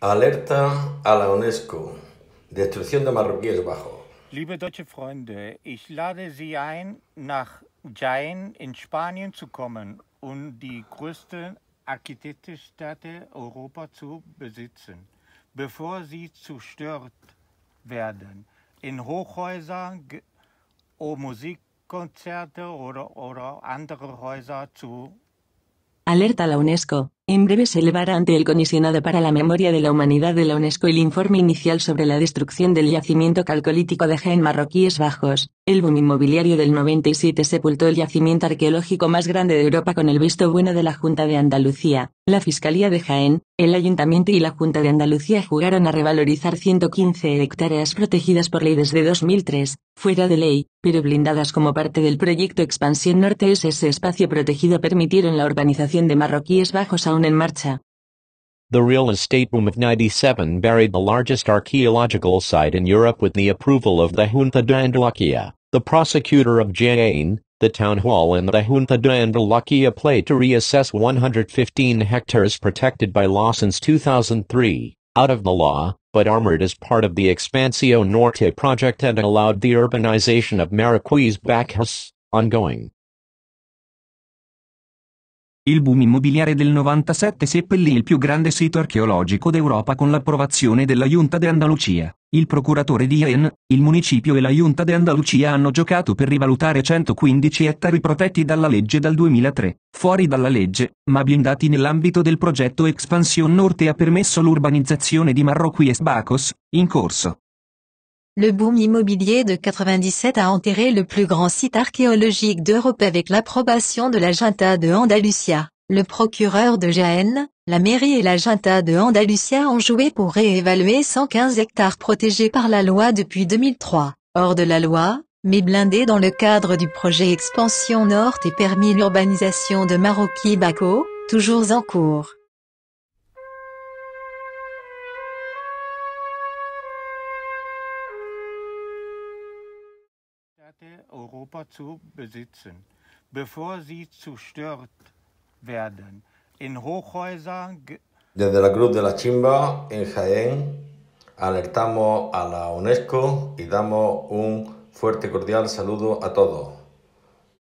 Alerta a la UNESCO. Destrucción de marroquíes bajo. Liebe deutsche Freunde, ich lade Sie ein, nach Jaén in Spanien zu kommen und die größte Architektenstätte Europas zu besitzen, bevor sie zerstört werden. In Hochhäusern, oh, Musikkonzerte oder, oder andere Häuser zu. Alerta a la UNESCO. En breve se elevará ante el Comisionado para la Memoria de la Humanidad de la UNESCO el informe inicial sobre la destrucción del yacimiento calcolítico de Jaén Marroquíes Bajos. El boom inmobiliario del 97 sepultó el yacimiento arqueológico más grande de Europa con el visto bueno de la Junta de Andalucía. La Fiscalía de Jaén, el Ayuntamiento y la Junta de Andalucía jugaron a revalorizar 115 hectáreas protegidas por ley desde 2003, fuera de ley, pero blindadas como parte del proyecto Expansión Norte. Es ese espacio protegido permitieron la urbanización de Marroquíes Bajos a en Marcha. The real estate boom of 97 buried the largest archaeological site in Europe with the approval of the Junta de Andalucía, the prosecutor of Jaén, the town hall and the Junta de Andalucía play to reassess 115 hectares protected by law since 2003, out of the law, but armored as part of the Expansio Norte project and allowed the urbanization of Maracuiz Bacchus, ongoing. Il boom immobiliare del 97 seppellì il più grande sito archeologico d'Europa con l'approvazione della Junta de Andalucía. Il procuratore di Ien, il municipio e la Junta de Andalucía hanno giocato per rivalutare 115 ettari protetti dalla legge dal 2003, fuori dalla legge, ma blindati nell'ambito del progetto Expansión Norte ha permesso l'urbanizzazione di Marroquí e Sbacos, in corso, Le boom immobilier de 97 a enterré le plus grand site archéologique d'Europe avec l'approbation de la Junta de Andalusia. Le procureur de Jaén, la mairie et la Junta de Andalusia ont joué pour réévaluer 115 hectares protégés par la loi depuis 2003. Hors de la loi, mais blindés dans le cadre du projet Expansion Nord et permis l'urbanisation de Maroquibaco, baco toujours en cours. Europa Desde la Cruz de la Chimba, en Jaén, alertamos a la UNESCO y damos un fuerte cordial saludo a todos.